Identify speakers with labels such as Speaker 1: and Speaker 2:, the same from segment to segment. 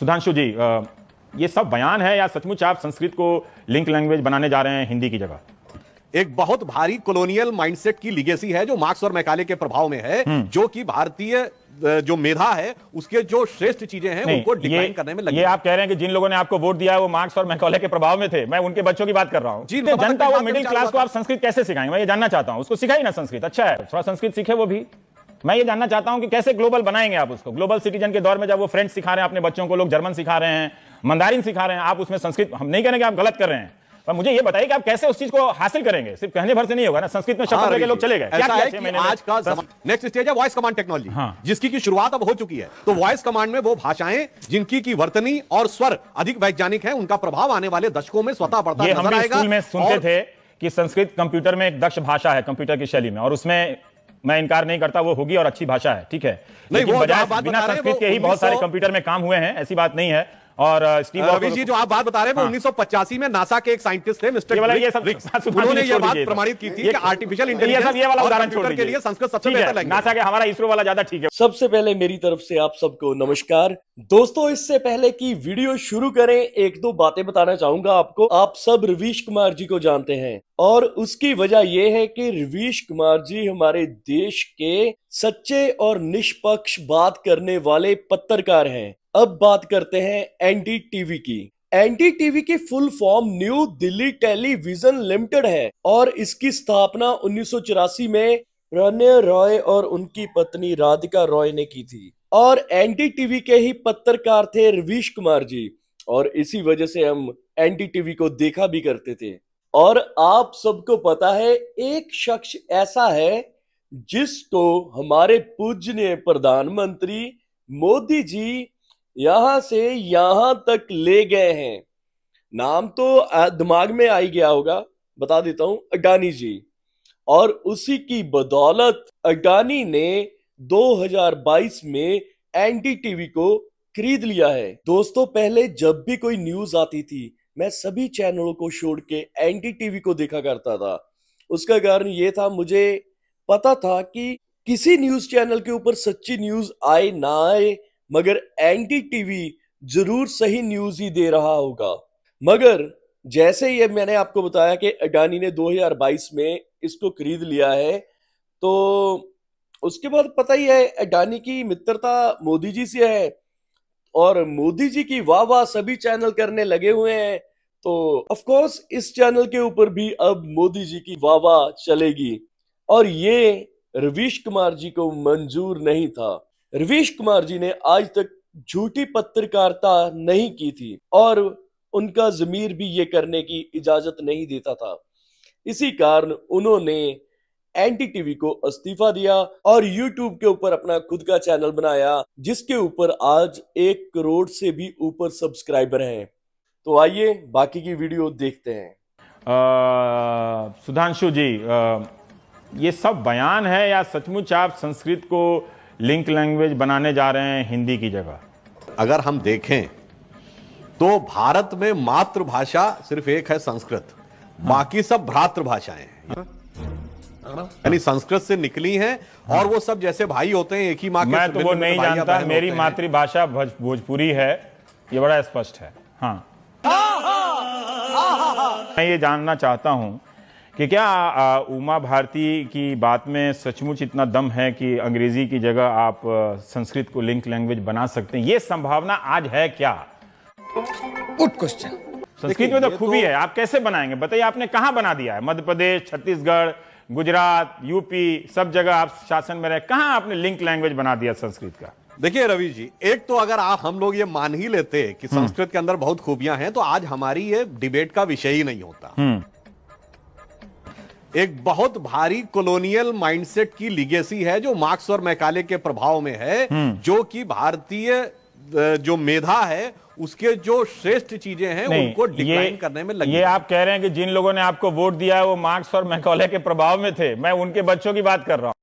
Speaker 1: सुधांशु जी ये सब बयान है या सचमुच आप संस्कृत को लिंक लैंग्वेज बनाने जा रहे हैं हिंदी की जगह एक बहुत भारी कॉलोनियल माइंडसेट की लिगेसी है जो मार्क्स और मैकाले के प्रभाव में है हम्म। जो कि भारतीय जो मेधा है उसके जो श्रेष्ठ चीजें हैं उनको डिफाइन करने में लगे ये आप कह रहे हैं कि जिन लोगों ने आपको वोट दिया है वो मार्क्स और मैकाले के प्रभाव में थे मैं उनके बच्चों की बात कर रहा हूँ जनता वो मिडिल क्लास को आप संस्कृत कैसे सिखाएंगे मैं ये जानना चाहता हूँ उसको सिखाई ना संस्कृत अच्छा है थोड़ा संस्कृत सीखे वो भी मैं ये जानना चाहता हूं कि कैसे ग्लोबल बनाएंगे आप उसको ग्लोबल सिटीजन के दौर में जब वो फ्रेंच सिखा रहे हैं अपने बच्चों को लोग जर्मन सिखा रहे हैं मंदारिन सिखा रहे हैं आप उसमें संस्कृत हम नहीं करेंगे आप गलत कर रहे हैं पर मुझे ये बताइए कि आप कैसे उस चीज को हासिल करेंगे सिर्फ कहने भर से नहीं होगा ना संस्कृत में शब्द हाँ, लेके लोग चले गए क्या आज का
Speaker 2: नेक्स्ट स्टेज है वॉइस कमांड टेक्नोलॉजी जिसकी की शुरुआत अब हो चुकी है तो वॉइस कमांड में वो भाषाएं जिनकी की
Speaker 1: वर्तनी और स्वर अधिक वैज्ञानिक है उनका प्रभाव आने वाले दशकों में स्वतः पड़ता है में सुनते थे कि संस्कृत कंप्यूटर में एक दक्ष भाषा है कंप्यूटर की शैली में और उसमें मैं इनकार नहीं करता वो होगी और अच्छी भाषा है ठीक है लेकिन बजाय बिना संस्कृत के ही बहुत सारे कंप्यूटर में काम हुए हैं ऐसी बात नहीं है और स्टीव रवि जी जो आप
Speaker 2: बात बता रहे हैं हाँ। उन्नीस में नासा के एक साइंटिस्ट थे मिस्टर उन्होंने
Speaker 1: ये बात प्रमाणित की थी कि आर्टिफिशियल इंटेलिजेंस ये वाला उदाहरण छोड़ के लिए संस्कृत सबसे बेहतर लगेगा
Speaker 3: नासा के हमारा इसरो वाला ज्यादा ठीक है सबसे पहले मेरी तरफ से आप सबको नमस्कार दोस्तों इससे पहले कि वीडियो शुरू करें एक दो बातें बताना चाहूंगा आपको आप सब रवीश कुमार जी को जानते हैं और उसकी वजह यह है कि रवीश कुमार जी हमारे देश के सच्चे और निष्पक्ष बात करने वाले पत्रकार हैं अब बात करते हैं एनडी टीवी की एनडी टीवी की full form new Delhi television limited है और इसकी स्थापना उन्नीस में प्रणय रॉय और उनकी पत्नी राधिका रॉय ने की थी और एनडी टीवी के ही पत्रकार थे रवीश कुमार जी और इसी वजह से हम एनडी टीवी को देखा भी करते थे और आप सबको पता है एक शख्स ऐसा है जिसको हमारे पूजनीय प्रधानमंत्री मोदी जी यहां से यहां तक ले गए हैं नाम तो दिमाग में आई गया होगा बता देता हूं अडानी जी और उसी की बदौलत अडानी ने 2022 में एनडीटीवी को खरीद लिया है दोस्तों पहले जब भी कोई न्यूज आती थी मैं सभी चैनलों को छोड़ के एन टीवी को देखा करता था उसका कारण ये था मुझे पता था कि किसी न्यूज चैनल के ऊपर सच्ची न्यूज आए ना आए मगर एन टीवी जरूर सही न्यूज ही दे रहा होगा मगर जैसे ये मैंने आपको बताया कि अडानी ने 2022 में इसको खरीद लिया है तो उसके बाद पता ही है अडानी की मित्रता मोदी जी से है और मोदी जी की वाह वाह सभी चैनल करने लगे हुए हैं तो ऑफ कोर्स इस चैनल के ऊपर भी अब मोदी जी की वाह वाह चलेगी और ये रवीश कुमार जी को मंजूर नहीं था रवीश कुमार जी ने आज तक झूठी पत्रकारिता नहीं की थी और उनका जमीर भी ये करने की इजाजत नहीं देता था इसी कारण उन्होंने एनटी टीवी को इस्तीफा दिया और यूट्यूब के ऊपर अपना खुद का चैनल बनाया जिसके ऊपर आज एक करोड़ से भी ऊपर सब्सक्राइबर हैं तो आइए बाकी की वीडियो देखते हैं
Speaker 1: सुधांशु जी आ, ये सब बयान है या सचमुच आप संस्कृत को लिंक लैंग्वेज बनाने जा रहे हैं हिंदी की जगह अगर हम देखें
Speaker 2: तो भारत में मातृभाषा सिर्फ एक है संस्कृत बाकी सब भ्रातृभाषाएं
Speaker 3: हैं यानी
Speaker 2: संस्कृत से निकली हैं और वो सब
Speaker 1: जैसे भाई होते हैं एक ही माँ मैं तो वो नहीं
Speaker 3: जानता मेरी
Speaker 1: मातृभाषा भोजपुरी है ये बड़ा स्पष्ट है हाँ मैं ये जानना चाहता हूँ कि क्या उमा भारती की बात में सचमुच इतना दम है कि अंग्रेजी की जगह आप संस्कृत को लिंक लैंग्वेज बना सकते हैं ये संभावना आज है क्या गुड क्वेश्चन संस्कृत में तो खूबी तो... है आप कैसे बनाएंगे बताइए आपने कहाँ बना दिया है मध्य प्रदेश छत्तीसगढ़ गुजरात यूपी सब जगह आप शासन में रहे कहां आपने लिंक लैंग्वेज बना दिया संस्कृत का देखिए रवि जी एक तो अगर आप हम लोग ये मान ही लेते
Speaker 2: कि हम्म। संस्कृत के अंदर बहुत खूबियां हैं तो आज हमारी ये डिबेट का विषय ही नहीं होता हम्म। एक बहुत भारी कॉलोनियल माइंडसेट की लिगेसी है जो मार्क्स और मैकाले के प्रभाव में है हम्म। जो कि भारतीय जो मेधा है
Speaker 1: उसके जो श्रेष्ठ
Speaker 2: चीजें हैं उनको डिक्लाइन करने में लगे ये आप
Speaker 1: कह रहे हैं कि जिन लोगों ने आपको वोट दिया है वो मार्क्स और मैकोले के प्रभाव में थे मैं उनके बच्चों की बात कर रहा हूँ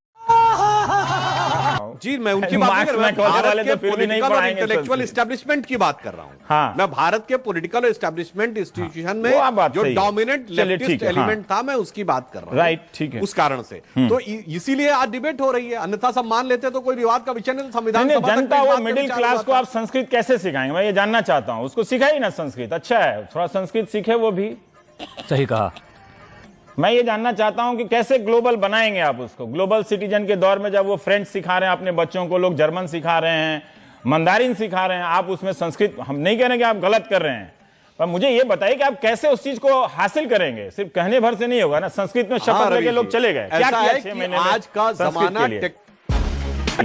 Speaker 1: जी मैं उनकी बात कर मैं इंटेलेक्चुअल तो एस्टेब्लिशमेंट की बात कर
Speaker 2: रहा हूँ हाँ। मैं भारत के पोलिटिकल एस्टेब्लिशमेंट इंस्टीट्यूशन में जो डोमिनेंट लेफ्टिस्ट एलिमेंट था मैं उसकी बात कर रहा हूँ राइट ठीक है उस कारण से हम्म। तो इसीलिए आज डिबेट हो रही है अन्यथा सब मान लेते तो कोई विवाद का विषय नहीं तो संविधान जनता वो मिडिल क्लास
Speaker 1: को आप संस्कृत कैसे सिखाएंगे मैं ये जानना चाहता हूँ उसको सिखाई ना संस्कृत अच्छा है थोड़ा संस्कृत सीखे वो भी सही कहा मैं ये जानना चाहता हूं कि कैसे ग्लोबल बनाएंगे आप उसको ग्लोबल सिटीजन के दौर में जब वो फ्रेंच सिखा रहे हैं अपने बच्चों को लोग जर्मन सिखा रहे हैं मंदारिन सिखा रहे हैं आप उसमें संस्कृत हम नहीं कह रहे कि आप गलत कर रहे हैं पर मुझे ये बताइए कि आप कैसे उस चीज को हासिल करेंगे सिर्फ कहने भर से नहीं होगा ना संस्कृत में हाँ, शपथ लेके लोग चले गए क्या किया आज का जमाना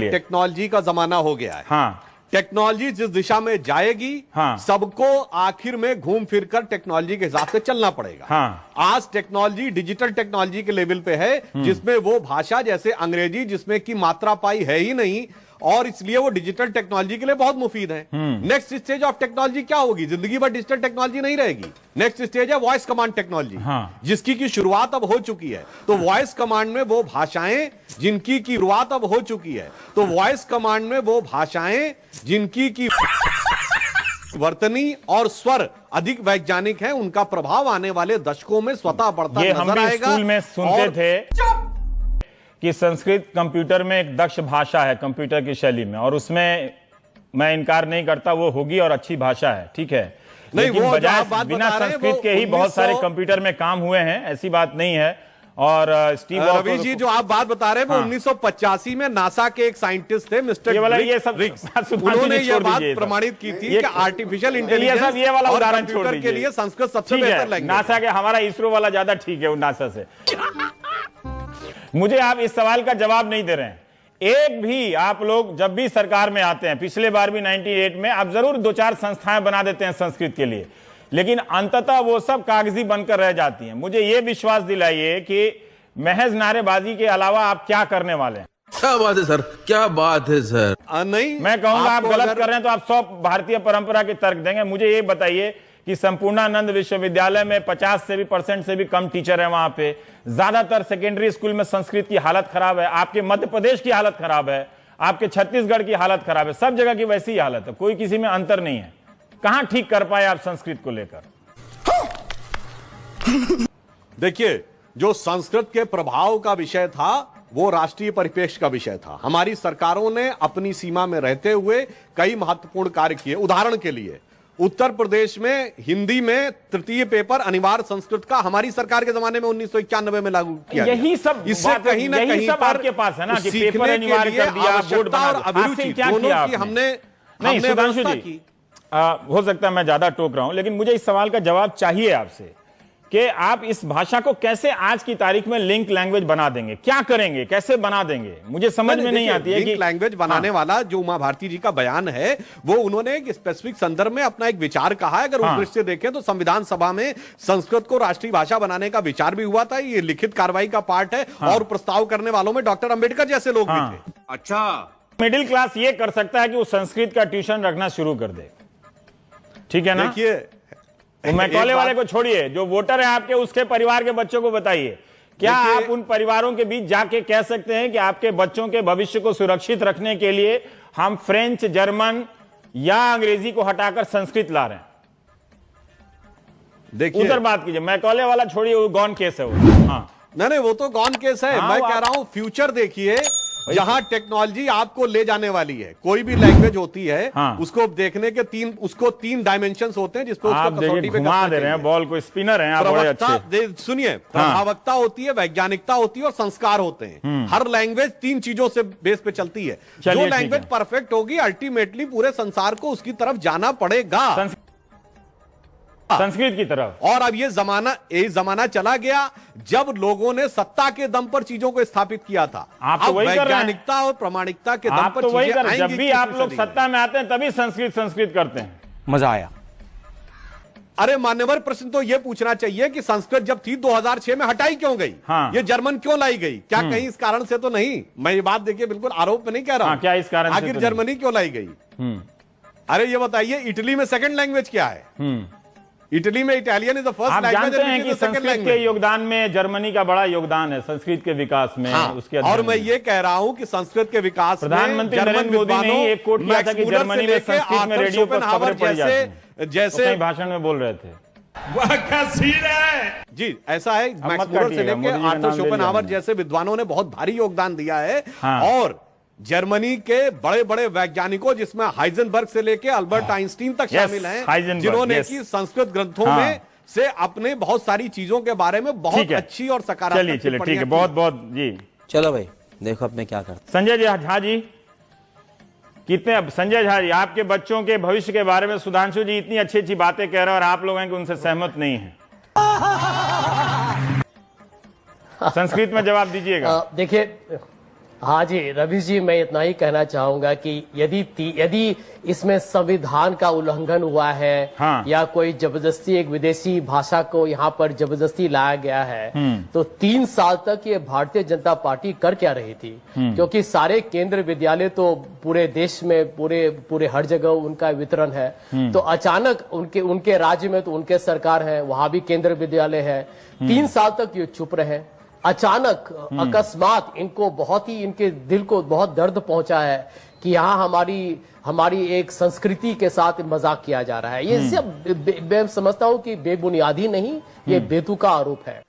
Speaker 2: टेक्नोलॉजी का जमाना हो गया है हाँ टेक्नोलॉजी जिस दिशा में जाएगी हाँ। सबको आखिर में घूम फिर कर टेक्नोलॉजी के हिसाब से चलना पड़ेगा हाँ। आज टेक्नोलॉजी डिजिटल टेक्नोलॉजी के लेवल पे है हम्म। जिसमें वो भाषा जैसे अंग्रेजी जिसमें की मात्रा पाई है ही नहीं और इसलिए वो डिजिटल टेक्नोलॉजी के लिए बहुत मुफीद है नेक्स्ट स्टेज ऑफ टेक्नोलॉजी क्या होगी जिंदगी भर डिजिटल टेक्नोलॉजी नहीं रहेगी नेक्स्ट स्टेज है वॉइस कमांड टेक्नोलॉजी जिसकी की शुरुआत अब हो चुकी है तो वॉइस कमांड में वो भाषाएं जिनकी की शुरुआत अब हो चुकी है तो वॉइस कमांड में वो भाषाएं जिनकी की वर्तनी और स्वर अधिक वैज्ञानिक है उनका प्रभाव आने वाले दशकों में स्वतः बढ़ता नजर आएगा में सुनते
Speaker 1: कि संस्कृत कंप्यूटर में एक दक्ष भाषा है कंप्यूटर की शैली में और उसमें मैं इनकार नहीं करता वो होगी और अच्छी भाषा है ठीक है नहीं वो बजाय बिना संस्कृत के ही बहुत सारे कंप्यूटर में काम हुए हैं ऐसी बात नहीं है और स्टीव रवि जी जो आप बात बता रहे हैं हाँ। वो
Speaker 2: 1985 में नासा के एक साइंटिस्ट थे मिस्टर ये वाला ये सब उन्होंने ये बात प्रमाणित की थी कि आर्टिफिशियल इंटेलिजेंस ये वाला उदाहरण छोड़ के लिए संस्कृत सबसे बेहतर लगे नासा के
Speaker 1: हमारा इसरो वाला ज्यादा ठीक है नासा से मुझे आप इस सवाल का जवाब नहीं दे रहे हैं एक भी आप लोग जब भी सरकार में आते हैं पिछले बार भी 98 में आप जरूर दो चार संस्थाएं बना देते हैं संस्कृत के लिए लेकिन अंततः वो सब कागजी बनकर रह जाती हैं मुझे ये विश्वास दिलाइए कि महज नारेबाजी के अलावा आप क्या करने वाले हैं क्या बात है
Speaker 2: सर क्या बात है सर
Speaker 1: आ, नहीं मैं कहूंगा आप गलत कर रहे हैं तो आप सब भारतीय परंपरा के तर्क देंगे मुझे ये बताइए कि संपूर्णानंद विश्वविद्यालय में 50 से भी परसेंट से भी कम टीचर है वहां पे ज्यादातर सेकेंडरी स्कूल में संस्कृत की हालत खराब है आपके मध्य प्रदेश की हालत खराब है आपके छत्तीसगढ़ की हालत खराब है सब जगह की वैसी ही हालत है कोई किसी में अंतर नहीं है कहां ठीक कर पाए आप संस्कृत को लेकर
Speaker 2: देखिए जो संस्कृत के प्रभाव का विषय था वो राष्ट्रीय परिपेक्ष का विषय था हमारी सरकारों ने अपनी सीमा में रहते हुए कई महत्वपूर्ण कार्य किए उदाहरण के लिए उत्तर प्रदेश में हिंदी में तृतीय पेपर अनिवार्य संस्कृत का हमारी सरकार के जमाने में उन्नीस में लागू किया यही सब इससे कहीं ना कहीं सब आपके पास है ना कि पेपर अनिवार्य
Speaker 1: कर दिया बोर्ड और अभिरुचि दोनों की हमने नहीं सुधांशु जी हो सकता है मैं ज्यादा टोक रहा हूं लेकिन मुझे इस सवाल का जवाब चाहिए आपसे कि आप इस भाषा को कैसे आज की तारीख में लिंक लैंग्वेज बना देंगे क्या करेंगे कैसे बना देंगे मुझे समझ में नहीं आती है कि
Speaker 2: लैंग्वेज बनाने हाँ। वाला जो उमा भारती जी का बयान है वो उन्होंने एक स्पेसिफिक संदर्भ में अपना एक विचार कहा है अगर हाँ। दृष्टि देखें तो संविधान सभा में संस्कृत को राष्ट्रीय भाषा बनाने का विचार भी हुआ था ये लिखित कार्रवाई का पार्ट है हाँ। और प्रस्ताव करने वालों में डॉक्टर अम्बेडकर जैसे लोग भी हाँ। थे
Speaker 1: अच्छा मिडिल क्लास ये कर सकता है कि वो संस्कृत का ट्यूशन रखना शुरू कर दे ठीक है ना देखिए
Speaker 3: तो वाले
Speaker 1: को छोड़िए जो वोटर है आपके उसके परिवार के बच्चों को बताइए क्या आप उन परिवारों के बीच जाके कह सकते हैं कि आपके बच्चों के भविष्य को सुरक्षित रखने के लिए हम फ्रेंच जर्मन या अंग्रेजी को हटाकर संस्कृत ला रहे हैं देखिए उधर बात कीजिए मैकौले वाला छोड़िए वो गॉन
Speaker 2: केस है वो हाँ नहीं नहीं वो तो गॉन केस है हाँ, मैं कह रहा हूं फ्यूचर देखिए जहां टेक्नोलॉजी तो। आपको ले जाने वाली है कोई भी लैंग्वेज होती है हाँ। उसको देखने के तीन उसको तीन डायमेंशन होते हैं जिसको आप घुमा दे रहे हैं बॉल को स्पिनर है सुनिए हाँ। प्रभावकता होती है वैज्ञानिकता होती है और संस्कार होते हैं हम्म। हर लैंग्वेज तीन चीजों से बेस पे चलती है जो लैंग्वेज परफेक्ट होगी अल्टीमेटली पूरे संसार को उसकी तरफ जाना पड़ेगा
Speaker 1: हाँ। संस्कृत की तरफ
Speaker 2: और अब ये जमाना ये जमाना चला गया जब लोगों ने सत्ता के दम पर चीजों को स्थापित किया था आप तो वैज्ञानिकता और प्रमाणिकता के दम पर तो वही कर जब भी आप लोग सत्ता में आते हैं तभी संस्कृत संस्कृत करते हैं मजा आया अरे मान्यवर प्रश्न तो यह पूछना चाहिए कि संस्कृत जब थी 2006 में हटाई क्यों गई हाँ। ये जर्मन क्यों लाई गई क्या हम्म। कहीं इस कारण से तो नहीं मैं ये बात देखिए बिल्कुल आरोप में नहीं कह रहा हाँ, क्या इस कारण आखिर तो जर्मनी क्यों लाई गई हम्म। अरे ये बताइए इटली में सेकंड
Speaker 1: लैंग्वेज क्या है हम्म।
Speaker 2: इटली में इटालियन इज द फर्स्ट आप जानते हैं कि संस्कृत के
Speaker 1: योगदान में जर्मनी का बड़ा योगदान है संस्कृत के विकास में हाँ, उसके और मैं ये कह रहा हूँ कि संस्कृत के विकास प्रधानमंत्री नरेंद्र मोदी ने एक कोट किया था कि जर्मनी में संस्कृत में रेडियो पर खबर पड़ जाती जैसे भाषण में बोल रहे थे जी ऐसा है मैक्स से लेकर आर्थर शोपन
Speaker 2: जैसे विद्वानों ने बहुत भारी योगदान दिया है हाँ। और जर्मनी के बड़े बड़े वैज्ञानिकों जिसमें हाइजनबर्ग से लेकर अल्बर्ट हाँ। आइंस्टीन तक शामिल हैं जिन्होंने की संस्कृत ग्रंथों में हाँ। से अपने बहुत सारी चीजों के बारे में बहुत अच्छी और सकारात्मक चलिए ठीक है बहुत
Speaker 1: बहुत जी चलो भाई देखो अब मैं क्या करता संजय जी झा जी कितने अब संजय झा जी आपके बच्चों के भविष्य के बारे में सुधांशु जी इतनी अच्छी अच्छी बातें कह रहे हैं और आप लोग हैं कि उनसे सहमत नहीं है संस्कृत में जवाब दीजिएगा देखिए हाँ जी रवि जी
Speaker 4: मैं इतना ही कहना चाहूंगा कि यदि यदि इसमें संविधान का उल्लंघन हुआ है हाँ। या कोई जबरदस्ती एक विदेशी भाषा को यहाँ पर जबरदस्ती लाया गया है हम्म। तो तीन साल तक ये भारतीय जनता पार्टी कर क्या रही थी हम्म। क्योंकि सारे केंद्र विद्यालय तो पूरे देश में पूरे पूरे हर जगह उनका वितरण है हम्म। तो अचानक उनके उनके राज्य में तो उनके सरकार है वहां भी केंद्र विद्यालय है तीन साल तक ये चुप रहे अचानक हम्म। अकस्मात इनको बहुत ही इनके दिल को बहुत दर्द पहुंचा है कि यहाँ हमारी हमारी एक संस्कृति के साथ मजाक किया जा रहा है ये हम्म। सब मैं समझता हूँ कि बेबुनियादी नहीं ये हम्म। बेतुका आरोप है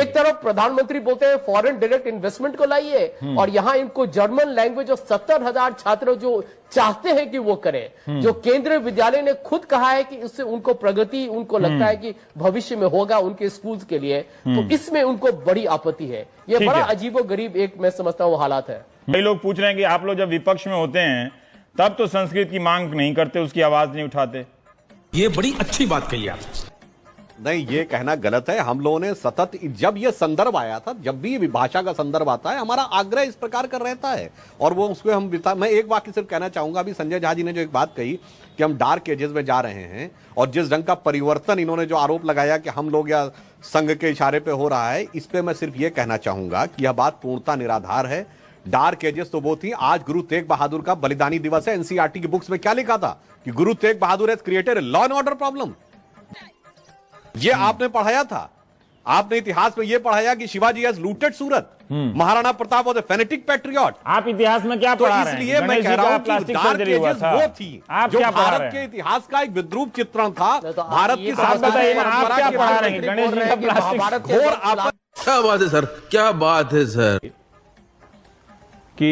Speaker 4: एक तरफ प्रधानमंत्री बोलते हैं फॉरेन डायरेक्ट इन्वेस्टमेंट को लाइए हम्म। और यहाँ इनको जर्मन लैंग्वेज और सत्तर हजार छात्र जो चाहते हैं कि वो करें हम्म। जो केंद्रीय विद्यालय ने खुद कहा है कि इससे उनको प्रगति उनको लगता हम्म। है कि भविष्य में होगा उनके स्कूल के लिए तो इसमें उनको बड़ी आपत्ति है ये बड़ा अजीबो गरीब एक मैं समझता हूँ हालात है
Speaker 1: कई लोग पूछ रहे हैं कि आप लोग जब विपक्ष में होते हैं तब तो संस्कृत की मांग नहीं करते उसकी आवाज नहीं उठाते ये बड़ी अच्छी बात कही आप नहीं ये कहना गलत है हम
Speaker 2: लोगों ने सतत जब ये संदर्भ आया था जब भी भाषा का संदर्भ आता है हमारा आग्रह इस प्रकार का रहता है और वो उसको हम बिता मैं एक वाक्य सिर्फ कहना चाहूंगा अभी संजय झा जी ने जो एक बात कही कि हम डार्क एजेस में जा रहे हैं और जिस ढंग का परिवर्तन इन्होंने जो आरोप लगाया कि हम लोग या संघ के इशारे पे हो रहा है इस पर मैं सिर्फ ये कहना चाहूंगा कि यह बात पूर्णता निराधार है डार्क एजेस तो वो थी आज गुरु तेग बहादुर का बलिदानी दिवस है एनसीआरटी की बुक्स में क्या लिखा था कि Guru Tegh Bahadur as created law and order problem ये आपने पढ़ाया था आपने इतिहास में यह पढ़ाया कि Shivaji as looted Surat hmm. Maharana Pratap was a fanatic patriot
Speaker 1: आप इतिहास में क्या तो इसलिए मैं कह रहा हूँ वो थी आप जो क्या भारत के
Speaker 2: इतिहास का एक विद्रूप चित्रण था तो भारत की क्या
Speaker 1: बात है सर क्या बात है सर कि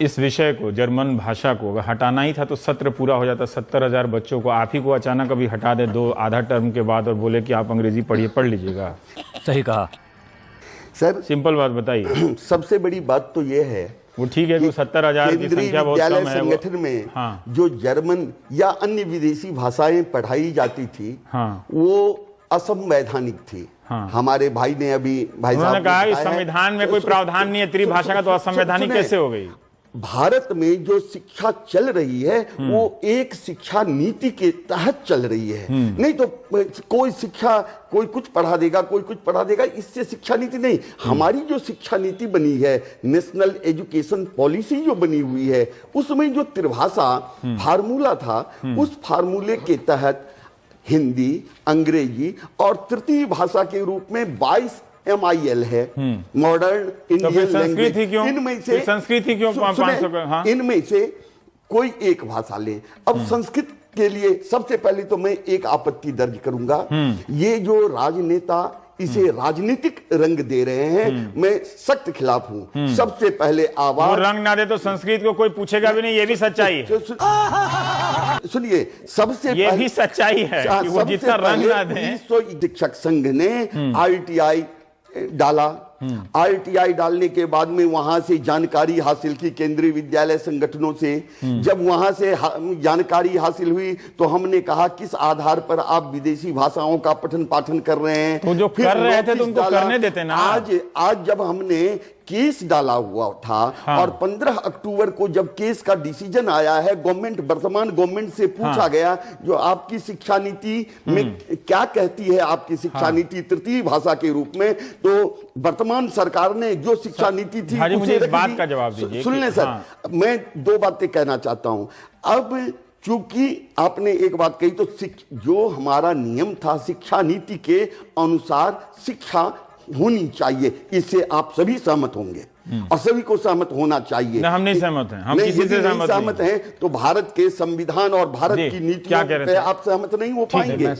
Speaker 1: इस विषय को जर्मन भाषा को अगर हटाना ही था तो सत्र पूरा हो जाता सत्तर हज़ार बच्चों को आप ही को अचानक अभी हटा दे दो आधा टर्म के बाद और बोले कि आप अंग्रेजी पढ़िए पढ़ लीजिएगा सही कहा सर सिंपल बात बताइए
Speaker 5: सबसे बड़ी बात तो
Speaker 1: ये है वो ठीक है कि तो सत्तर हजार की संख्या बहुत कम है संगठन
Speaker 5: में हाँ। जो जर्मन या अन्य विदेशी भाषाएं पढ़ाई जाती थी हाँ। वो असंवैधानिक थी हाँ। हमारे भाई ने अभी भाई साहब ने कहा संविधान
Speaker 1: में कोई प्रावधान नहीं है त्रिभाषा का तो असंवैधानिक कैसे हो
Speaker 5: गई भारत में जो शिक्षा चल रही है हम्म। वो एक शिक्षा नीति के तहत चल रही है हम्म। नहीं तो कोई शिक्षा कोई कुछ पढ़ा देगा कोई कुछ पढ़ा देगा इससे शिक्षा नीति नहीं हम्म। हमारी जो शिक्षा नीति बनी है नेशनल एजुकेशन पॉलिसी जो बनी हुई है उसमें जो त्रिभाषा फार्मूला था उस फार्मूले के तहत हिंदी अंग्रेजी और तृतीय भाषा के रूप में 22 एम आई एल है मॉडर्न इंडियन लैंग्वेज इनमें से संस्कृत क्यों हाँ? इनमें से कोई एक भाषा ले अब हम्म। संस्कृत के लिए सबसे पहले तो मैं एक आपत्ति दर्ज करूंगा हम्म। ये जो राजनेता इसे हम्म। राजनीतिक रंग दे रहे हैं मैं सख्त खिलाफ हूँ सबसे पहले आवाज रंग
Speaker 1: ना दे तो संस्कृत को कोई पूछेगा भी नहीं ये भी सच्चाई है
Speaker 5: सुनिए सबसे ये भी सच्चाई है हाँ, कि वो जितना रंग ना दे शिक्षक संघ ने आईटीआई dá lá आरटीआई डालने के बाद में वहां से जानकारी हासिल की केंद्रीय विद्यालय संगठनों से जब वहां से जानकारी हासिल हुई तो हमने कहा किस आधार पर आप विदेशी भाषाओं का पठन पाठन कर रहे हैं तो जो कर रहे थे तो उनको करने देते ना आज आज जब हमने केस डाला हुआ था हाँ। और 15 अक्टूबर को जब केस का डिसीजन आया है गवर्नमेंट वर्तमान गवर्नमेंट से पूछा हाँ। गया जो आपकी शिक्षा नीति में हम्म। क्या कहती है आपकी शिक्षा हाँ। नीति तृतीय भाषा के रूप में तो वर्तमान वर्तमान सरकार ने जो शिक्षा नीति थी उसे इस बात का
Speaker 1: जवाब दीजिए सुन लें सर हाँ।
Speaker 5: मैं दो बातें कहना चाहता हूं अब चूंकि आपने एक बात कही तो जो हमारा नियम था शिक्षा नीति के अनुसार शिक्षा होनी चाहिए इससे आप सभी सहमत होंगे और सभी को सहमत होना चाहिए हम
Speaker 1: नहीं सहमत हैं हम किसी से सहमत सहमत
Speaker 5: हैं तो भारत के संविधान और भारत की नीति पे आप सहमत नहीं हो पाएंगे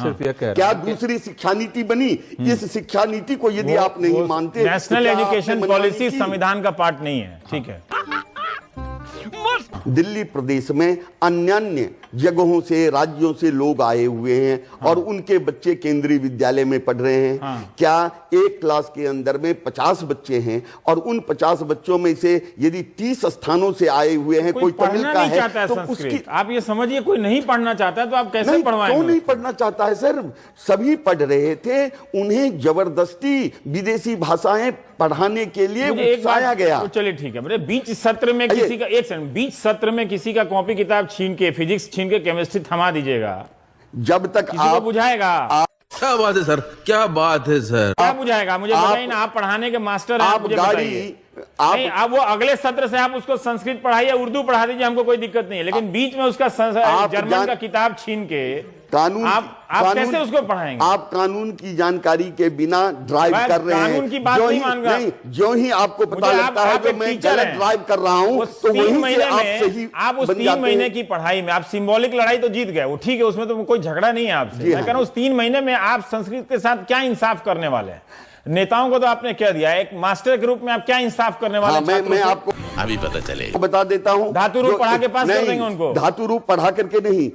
Speaker 5: क्या दूसरी शिक्षा नीति बनी हम्म। इस शिक्षा नीति को यदि आप नहीं मानते नेशनल तो एजुकेशन पॉलिसी संविधान
Speaker 1: का पार्ट नहीं है ठीक
Speaker 5: है हाँ। दिल्ली प्रदेश में अन्य जगहों से राज्यों से लोग आए हुए हैं हाँ। और उनके बच्चे केंद्रीय विद्यालय में पढ़ रहे हैं हाँ। क्या एक क्लास के अंदर में पचास बच्चे हैं और उन पचास बच्चों में से यदि तीस स्थानों से आए हुए हैं कोई, कोई तमिल का है तो उसकी
Speaker 1: आप ये समझिए कोई नहीं पढ़ना चाहता है तो आप कैसे पढ़वाएं क्यों नहीं
Speaker 5: पढ़ना चाहता है सर सभी पढ़ रहे थे उन्हें जबरदस्ती विदेशी भाषाएं पढ़ाने के लिए उकसाया गया
Speaker 1: चलिए ठीक है बीच सत्र में किसी का एक बीच सत्र में किसी का कॉपी किताब छीन के फिजिक्स छीन के केमिस्ट्री थमा दीजिएगा जब तक आप बुझाएगा क्या बात है सर क्या बात है सर क्या बुझाएगा मुझे आप, ना आप पढ़ाने के मास्टर आप मुझे गाड़ी आप नहीं, आप वो अगले सत्र से आप उसको संस्कृत पढ़ाइए उर्दू पढ़ा दीजिए हमको कोई दिक्कत नहीं है लेकिन आ, बीच में उसका जर्मन का किताब छीन के
Speaker 5: कानून आप, आप कानून, कैसे उसको पढ़ाएंगे आप कानून की जानकारी के बिना ड्राइव कर रहे हैं कानून की बात नहीं मान रहा नहीं जो ही आपको पता लगता है कि मैं चल ड्राइव कर रहा हूँ तो तीन महीने में आप उस तीन महीने
Speaker 1: की पढ़ाई में आप सिंबॉलिक लड़ाई तो जीत गए वो ठीक है उसमें तो कोई झगड़ा नहीं है आपसे हाँ। उस तीन महीने में आप संस्कृत के साथ क्या इंसाफ करने वाले हैं नेताओं को तो आपने क्या दिया एक मास्टर के रूप में आप क्या इंसाफ करने वाले हाँ, मैं, मैं आपको
Speaker 5: अभी पता चले तो बता देता हूँ धातु रूप पढ़ा के पास नहीं, देंगे उनको धातु रूप पढ़ा करके नहीं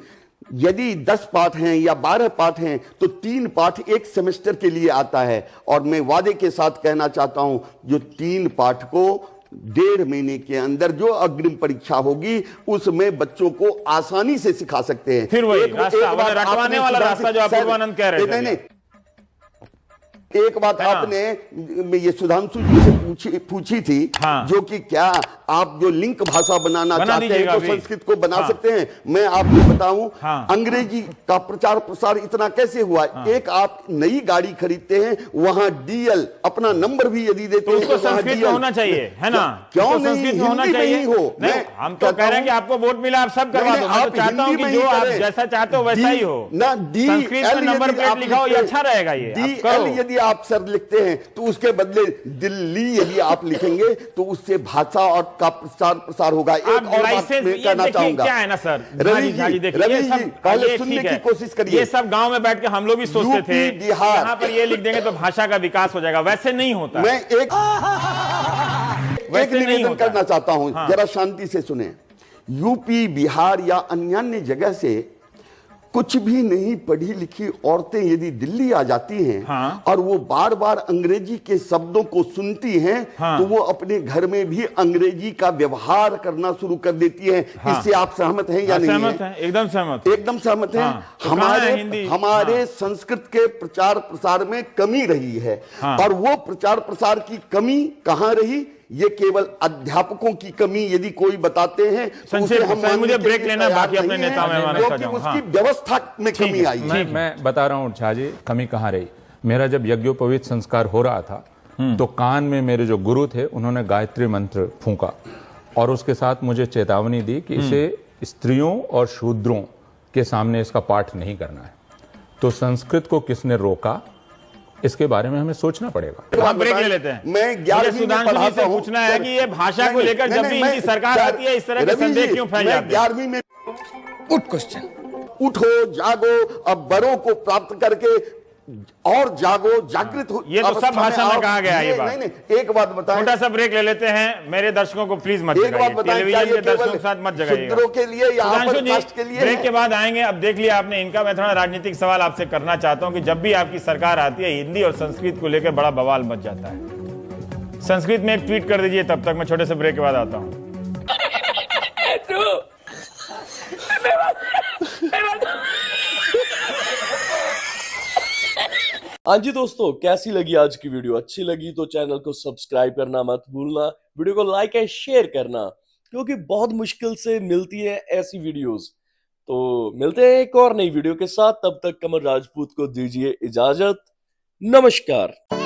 Speaker 5: यदि दस पाठ हैं या बारह पाठ हैं तो तीन पाठ एक सेमेस्टर के लिए आता है और मैं वादे के साथ कहना चाहता हूं जो तीन पाठ को डेढ़ महीने के अंदर जो अग्रिम परीक्षा होगी उसमें बच्चों को आसानी से सिखा सकते हैं फिर वही एक, रास्ता, एक बार वाला रास्ता जो आप कह रहे हैं नहीं एक बात हाँ। आपने ये सुधांशु जी से पूछी पूछी थी हाँ। जो कि क्या आप जो लिंक भाषा बनाना बना चाहते हैं तो संस्कृत को बना हाँ। सकते हैं मैं आपको बताऊं हाँ। अंग्रेजी का प्रचार प्रसार इतना कैसे हुआ हाँ। एक आप नई गाड़ी खरीदते हैं वहां डीएल अपना नंबर भी यदि देते तो हैं तो संस्कृत तो होना चाहिए है ना क्यों नहीं होना चाहिए हो हम तो कह रहे हैं कि आपको वोट मिला आप सब करवा दो तो आप चाहता हूं कि जो आप
Speaker 1: जैसा चाहते हो वैसा ही हो ना डी एल नंबर प्लेट लिखा ये अच्छा रहेगा ये डी एल यदि
Speaker 5: आप सर लिखते हैं तो उसके बदले दिल्ली यदि आप लिखेंगे तो उससे भाषा और का प्रसार प्रसार होगा एक और बात मैं कहना चाहूंगा क्या है ना सर रवि जी रवि जी पहले सुनने की कोशिश करिए सब गांव में बैठ के हम लोग भी सोचते थे बिहार यहाँ पर ये लिख देंगे तो
Speaker 1: भाषा का विकास हो जाएगा वैसे नहीं होता मैं
Speaker 5: एक एक निवेदन करना चाहता हूँ हाँ। जरा शांति से सुने यूपी बिहार या अन्य जगह से कुछ भी नहीं पढ़ी लिखी औरतें यदि दिल्ली आ जाती हैं हाँ। और वो बार बार अंग्रेजी के शब्दों को सुनती हैं हाँ। तो वो अपने घर में भी अंग्रेजी का व्यवहार करना शुरू कर देती हैं हाँ। इससे आप सहमत हैं या हाँ, नहीं सहमत है।
Speaker 1: एकदम सहमत
Speaker 5: एकदम सहमत हैं हाँ, तो हमारे हमारे हाँ। संस्कृत के प्रचार प्रसार में कमी रही है और वो प्रचार प्रसार की कमी कहाँ रही ये केवल अध्यापकों की कमी यदि कोई बताते हैं तो उसे हम मुझे ब्रेक लेना बाकी अपने नेता मेहमान उसकी हाँ। व्यवस्था में कमी आई मैं, मैं
Speaker 1: बता रहा हूँ झाजी कमी कहाँ रही मेरा जब यज्ञोपवीत संस्कार हो रहा था हम्म। तो कान में मेरे जो गुरु थे उन्होंने गायत्री मंत्र फूका और उसके साथ मुझे चेतावनी दी कि हम्म। इसे स्त्रियों और शूद्रों के सामने इसका पाठ नहीं करना है तो संस्कृत को किसने रोका इसके बारे में हमें सोचना पड़ेगा तो हम ब्रेक ले लेते हैं मैं ग्यारहवीं सुधांशु जी से पूछना है कि ये भाषा को लेकर जब भी इनकी सरकार आती है इस तरह के संदेश क्यों फैल जाते हैं ग्यारहवीं
Speaker 5: में उठ क्वेश्चन उठो जागो अब बड़ों को प्राप्त करके और जागो हाँ।
Speaker 1: जागृत हो ये तो सब भाषा में कहा गया ये बात नहीं नहीं एक बात बताएं छोटा सा ब्रेक ले लेते हैं मेरे दर्शकों को प्लीज मत एक बात बताएं दर्शकों के साथ मत जगाइए के लिए यहाँ पर के लिए ब्रेक के बाद आएंगे अब देख लिया आपने इनका मैं थोड़ा राजनीतिक सवाल आपसे करना चाहता हूँ कि जब भी आपकी सरकार आती है हिंदी और संस्कृत को लेकर बड़ा बवाल मच जाता है संस्कृत में एक ट्वीट कर दीजिए तब तक मैं छोटे से ब्रेक के बाद
Speaker 3: आता हूँ हाँ जी दोस्तों कैसी लगी आज की वीडियो अच्छी लगी तो चैनल को सब्सक्राइब करना मत भूलना वीडियो को लाइक एंड शेयर करना क्योंकि बहुत मुश्किल से मिलती है ऐसी वीडियोस तो मिलते हैं एक और नई वीडियो के साथ तब तक कमल राजपूत को दीजिए इजाजत नमस्कार